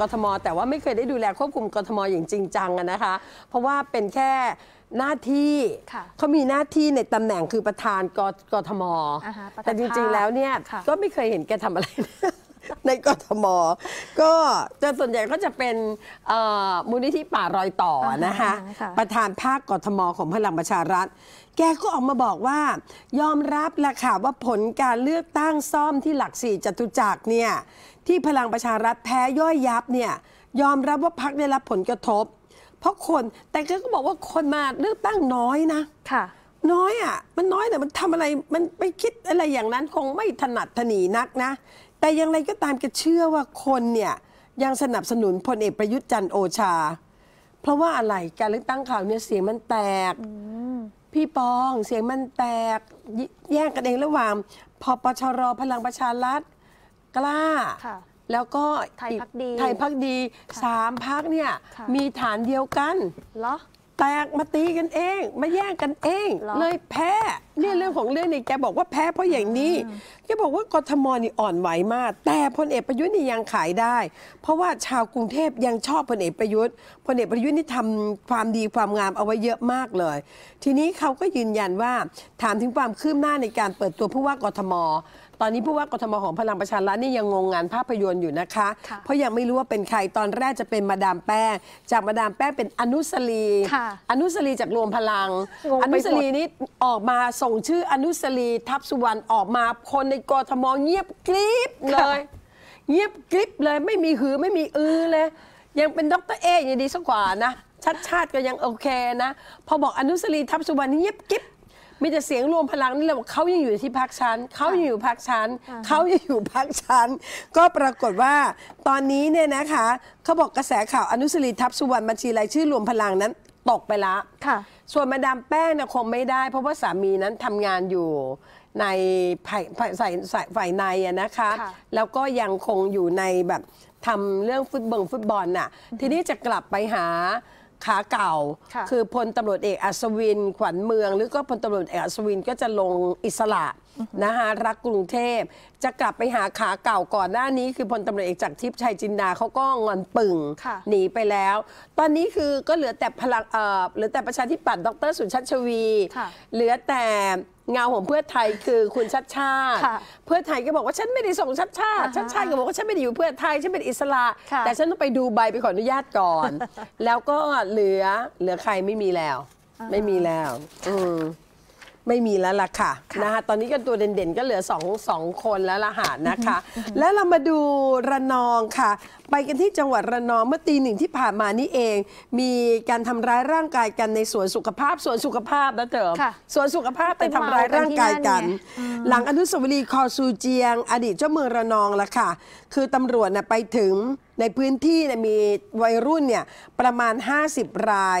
กทมแต่ว่าไม่เคยได้ดูแลควบคุมกทมอย่างจริง จังนะคะ เพราะว่าเป็นแค่หน้าที่เขามีหน้าที่ในตำแหน่งคือประธานกกทมแต่จริง ๆแล้วเนี่ยก็ไม่เคยเห็นแกทำอะไรในกทม ก็จะส่วนใหญ่ก็จะเป็นมูลนิธิป่ารอยต่อนะคะประธานภาคกทมของพลังประชารัฐ แกก็ออกมาบอกว่ายอมรับแหละค่ะว่าผลการเลือกตั้งซ่อมที่หลักสี่จตุจักรเนี่ยที่พลังประชารัฐแพ้ย่อยยับเนี่ยยอมรับว่าพักได้รับผลกระทบ เพราะคนแต่ก็บอกว่าคนมาเลือกตั้งน้อยนะ ค่ะ น้อยอ่ะมันน้อยแต่มันทำอะไรมันไปคิดอะไรอย่างนั้นคงไม่ถนัดถนีนักนะแต่อย่างไรก็ตามก็เชื่อว่าคนเนี่ยยังสนับสนุนพลเอกประยุทธ์จันโอชา เพราะว่าอะไรการเลือกตั้งข่าวเนี่ยเสียงมันแตกพี่ปองเสียงมันแตก แย่งกันเองระหว่างพอปชรพลังประชารัฐกล้าแล้วก็ไทยพักดีไทยพักดีสามพักเนี่ย มีฐานเดียวกันเหรอแตกมาตีกันเองมาแย่งกันเอง เลยแพ้เนี่ยเรื่องของเรื่องนี่แกบอกว่าแพ้เพราะอย่างนี้แกบอกว่ากทมนี่อ่อนไหวมาก แต่พลเอกประยุทธ์นี่ยังขายได้ เพราะว่าชาวกรุงเทพยังชอบพลเอกประยุทธ์พลเอกประยุทธ์นี่ทำความดีความงามเอาไว้เยอะมากเลย ทีนี้เขาก็ยืนยันว่าถามถึงความคืบหน้า ในการเปิดตัวผู้ว่ากทม ตอนนี้ผู้ว่ากทมของพลังประชารัฐนี่ยังงงงานภาพยนตร์อยู่นะคะคะ เพราะยังไม่รู้ว่าเป็นใครตอนแรกจะเป็นมาดามแป้งจากมาดามแป้งเป็นอนุสรีค่ะอนุสรีจากรวมพลังอนุสรีนี้ออกมาส่งชื่ออนุสรีทับสุวรรณออกมา คนในกรทมเงียบกริบเลยเงียบกริบเลยไม่มีหือไม่มีอือเลย ยังเป็นดรเออย่างดีสักกว่านะชัดชาติก็ยังโอเคนะพอบอกอนุสรีทับสุวรรณเงียบกริบมีแต่เสียงรวมพลังนี่แหละบอกเขายังอยู่ที่พักชั้นเขายังอยู่พักชั้นเขายังอยู่พักชั้น ก็ปรากฏว่าตอนนี้เนี่ยนะคะเขาบอกกระแสข่าวอนุสรีทับสุวรรณบัญชีรายชื่อรวมพลังนั้นตกไปละค่ะส่วนมาดามแป้งเนี่ยคงไม่ได้ เพราะว่าสามีนั้นทำงานอยู่ในฝ่ายฝ่ายฝ่ายในอะนะคะคะ แล้วก็ยังคงอยู่ในแบบทำเรื่องฟุตบงฟุตบอลน่ะ ทีนี้จะกลับไปหาขาเก่าคือ พลตำรวจเอกอัศวินขวัญเมือง หรือก็พลตำรวจเอกอัศวินก็จะลงอิสระนะคะรักกรุงเทพจะกลับไปหาขาเก่าก่อนหน้านี้ คือพลตำรวจเอกจากทิพย์ชัยจินดาเขาก็งอนปึงหนีไปแล้ว ตอนนี้คือก็เหลือแต่พลังเออเหลือแต่ประชาธิปัตย์ดรสุชาติชวี เหลือแต่เงาของเพื่อไทยคือคุณชัดชาติเพื่อไทยก็บอกว่าฉันไม่ได้ส่งชัดชาติชัดชาติก็บอกว่าฉันไม่ได้อยู่เพื่อไทยฉันเป็นอิสระะแต่ฉันต้องไปดูใบไปขออนุญาตก่อน แล้วก็เหลือเหลือใครไม่มีแล้ว ไม่มีแล้ว อืมไม่มีแล้วล่ะค่ะนะคะตอนนี้ก็ตัวเด่นๆก็เหลือ2งคนแล้วล่ะหานะคะ แล้วเรามาดูระนองค่ะ ไปกันที่จังหวัดระนองเมื่อตีหนึ่งที่ผ่านมานี่เองมีการทำร้ายร่างกายกันในสวนสุขภาพสวนสุขภาพนะเติมสวนสุขภาพไปทำร้ายร่างกายกัน หลังอนุสาวรีย์คอซูเจียง อดีตเจ้าเมืองระนองล่ะค่ะ คือตำรวจนะไปถึงในพื้นที่นมีวัยรุ่นเนี่ยประมาณ 50 ราย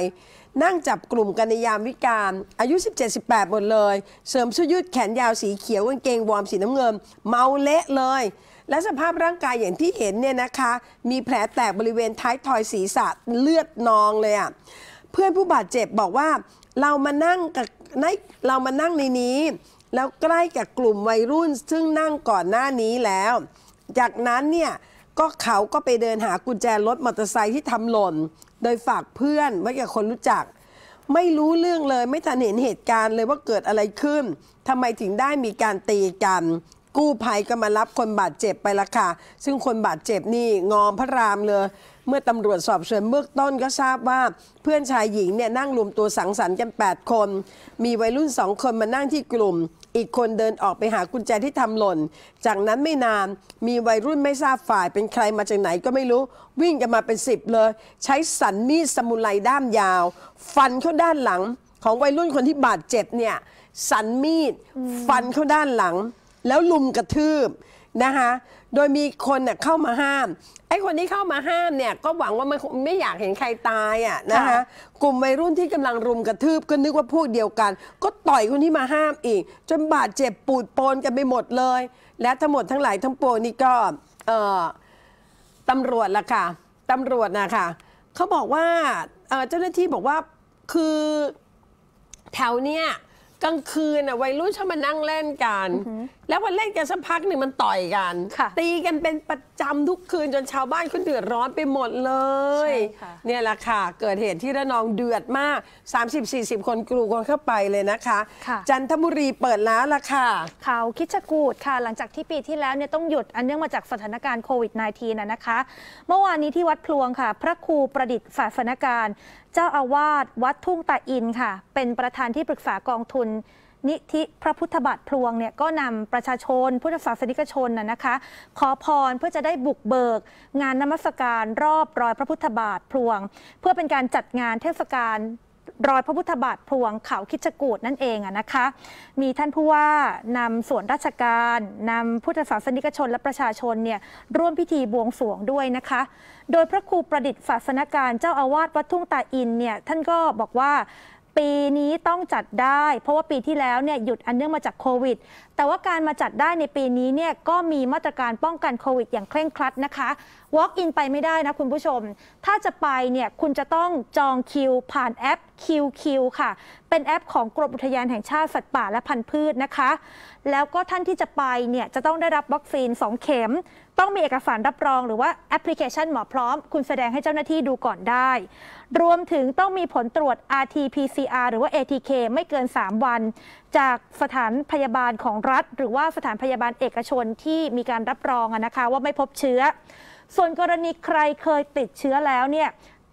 นั่งจับกลุ่มกันในยามวิกาลอายุ 17-18 หมดเลย เสริมสุดยืดแขนยาวสีเขียวกางเกงวอร์มสีน้ำเงิน เมาเละเลย และสภาพร่างกายอย่างที่เห็นเนี่ยนะคะ มีแผลแตกบริเวณท้ายทอยศีรษะเลือดนองเลยอะ่ะเพื่อนผู้บาดเจ็บบอกว่าเรามานั่งกับเรามานั่งในนี้ แล้วใกล้กับกลุ่มวัยรุ่นซึ่งนั่งก่อนหน้านี้แล้ว จากนั้นเนี่ยก็เขาก็ไปเดินหากุญแจรถมอเตอร์ไซค์ที่ทำหล่น โดยฝากเพื่อนไว้กับคนรู้จัก ไม่รู้เรื่องเลยไม่ทันเห็นเหตุการณ์เลยว่าเกิดอะไรขึ้นทำไมถึงได้มีการตีกันกู้ภัยก็มารับคนบาดเจ็บไปละค่ะ ซึ่งคนบาดเจ็บนี่งอมพระรามเลย เมื่อตำรวจสอบสวนเบื้องต้นก็ทราบว่าเพื่อนชายหญิงเนี่ยนั่งรวมตัวสังสรรค์กัน 8 คน มีวัยรุ่นสองคนมานั่งที่กลุ่ม อีกคนเดินออกไปหากุญแจที่ทำหล่น จากนั้นไม่นานมีวัยรุ่นไม่ทราบฝ่ายเป็นใครมาจากไหนก็ไม่รู้วิ่งกันมาเป็นสิบเลยใช้สันมีดสมุไรด้ามยาว ฟันเข้าด้านหลัง ของวัยรุ่นคนที่บาดเจ็บเนี่ยสันมีดฟันเข้าด้านหลังแล้วลุมกระทืบนะคะโดยมีคนเน่ยเข้ามาห้ามไอ้คนที่เข้ามาห้ามเนี่ยก็หวังว่ามันไม่อยากเห็นใครตายอ่ะนะคะกลุ่มวัยรุ่นที่กำลังรุมกระทืบก็นึกว่าพวกเดียวกัน ก็ต่อยคนที่มาห้ามอีก จนบาดเจ็บปูดโปนกันไปหมดเลย และทั้งหมดทั้งหลายทั้งปวงนี่ก็เอ่อตำรวจละค่ะตำรวจนะคะเขาบอกว่าเจ้าหน้าที่บอกว่าคือแถวเนี้ยกลางคืนอ่ะวัยรุ่นชอบมานั่งเล่นกัน แล้วันเล่นกันสักพักหนึ่งมันต่อยกัน ตีกันเป็นประจำทุกคืนจนชาวบ้านเขาเดือดร้อนไปหมดเลย เนี่ยแหละค่ะ เกิดเหตุที่ระนองเดือดมาก 30-40 คนกลูคนเข้าไปเลยนะคะ จันทบุรีเปิดแล้วล่ะค่ะข่าวคิชกูดค่ะหลังจากที่ปีที่แล้วเนี่ยต้องหยุดอันเนื่องมาจากสถานการณ์โควิด -19 นะนะคะเมื่อวานนี้ที่วัดพลวงค่ะ พระครูประดิษฐ์ฝ่าสนการเจ้าอาวาสวัดทุ่งตะอินค่ะ เป็นประธานที่ปรึกษากองทุนนิธิพระพุทธบาทพลวงเนี่ยก็นำประชาชนพุทธศาสนิกชนนะนะคะขอพรเพื่อจะได้บุกเบิก งานนมัสการรอบรอยพระพุทธบาทพลวง เพื่อเป็นการจัดงานเทศกาลรอยพระพุทธบาทพลวงเขาคิจกูดนั่นเองอะนะคะ มีท่านผู้ว่านำส่วนราชการนำพุทธศาสนิกชนและประชาชนเนี่ยร่วมพิธีบวงสรวงด้วยนะคะ โดยพระครูประดิษฐ์ศาสนการเจ้าอาวาสวัดทุ่งตาอินเนี่ยท่านก็บอกว่าปีนี้ต้องจัดได้ เพราะว่าปีที่แล้วเนี่ยหยุดอันเนื่องมาจากโควิดแต่ว่าการมาจัดได้ในปีนี้เนี่ยก็มีมาตรการป้องกันโควิดอย่างเคร่งครัดนะคะ Walk in ไปไม่ได้นะคุณผู้ชม ถ้าจะไปเนี่ยคุณจะต้องจองคิวผ่านแอป QQ ค่ะ เป็นแอป ของกรมอุทยานแห่งชาติสัตว์ป่าและพันธุ์พืชนะคะ แล้วก็ท่านที่จะไปเนี่ยจะต้องได้รับวัคซีน2 เข็มต้องมีเอกสารรับรอง หรือว่าแอปพลิเคชันหมอพร้อม คุณแสดงให้เจ้าหน้าที่ดูก่อนได้ รวมถึงต้องมีผลตรวจ RT-PCR หรือว่า ATK ไม่เกิน 3 วัน จากสถานพยาบาลของรัฐ หรือว่าสถานพยาบาลเอกชนที่มีการรับรองนะคะว่าไม่พบเชื้อ ส่วนกรณีใครเคยติดเชื้อแล้วเนี่ย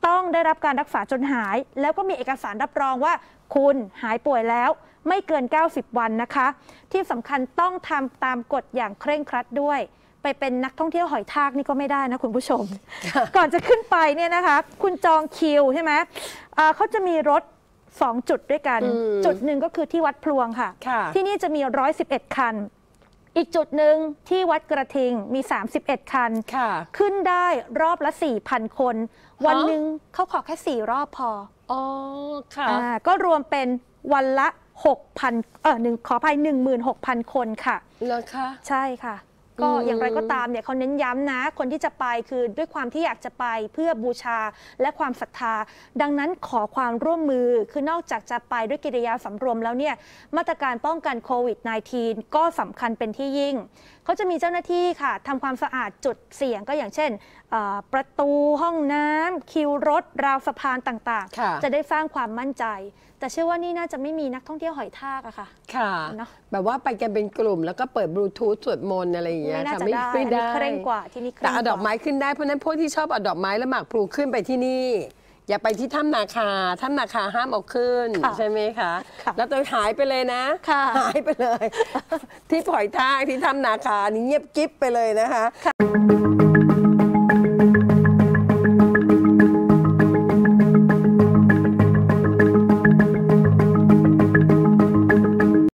ต้องได้รับการรักษาจนหาย แล้วก็มีเอกสารรับรองว่า คุณหายป่วยแล้ว ไม่เกิน 90 วันนะคะ ที่สำคัญต้องทำตามกฎอย่างเคร่งครัดด้วยไปเป็นนักท่องเที่ยวหอยทากนี่ก็ไม่ได้นะคุณผู้ชม ก่อนจะขึ้นไปเนี่ยนะคะคุณจองคิวใช่ไหมเขาจะมีรถสองจุดด้วยกัน จุดหนึ่งก็คือที่วัดพลวงค่ะ ที่นี่จะมี 111คัน อีกจุดหนึ่งที่วัดกระทิงมี 31คัน ค่ะ ขึ้นได้รอบละ 4,000คน วันหนึ่งเขาขอแค่ 4 รอบพออ๋อค่ะก็รวมเป็นวันละ6,000เออหนึ่งขออภัย16,000คนค่ะเหรอคะใช่ค่ะก็อย่างไรก็ตามเนี่ยเขาเน้นย้ำนะ คนที่จะไปคือด้วยความที่อยากจะไปเพื่อบูชาและความศรัทธาดังนั้นขอความร่วมมือคือนอกจากจะไปด้วยกิริยาสำรวมแล้วเนี่ยมาตรการป้องกันโควิด -19 ก็สำคัญเป็นที่ยิ่ง เขาจะมีเจ้าหน้าที่ค่ะทำความสะอาดจุดเสี่ยงก็อย่างเช่นประตูห้องน้ำคิวรถ ราวสะพานต่างะๆจะได้สร้างความมั่นใจ แต่เชื่อว่านี่น่าจะไม่มีนักท่องเที่ยวหอยทากอะค่ะ ค่ะเนาะแบบว่าไปกันเป็นกลุ่มแล้วก็เปิดบลูทูธสวดมนต์อะไรอย่างเงี้ยไม่น่า่ะจะได้ไม่ได้เคร่งกว่าที่นี่แต่เอาดอกไม้ขึ้นได้ เพราะนั้นพวกที่ชอบเอาดอกไม้และหมากพลูขึ้นไปที่นี่ อย่าไปที่ถ้ำนาคาถ้ำนาคาห้ามออกขึ้น ใช่ไหมคะค่ะแล้วตัวหายไปเลยนะค่ะหายไปเลย ที่ปล่อยทากที่ถ้ำนาคานี่เงียบกิ๊บไปเลยนะคะ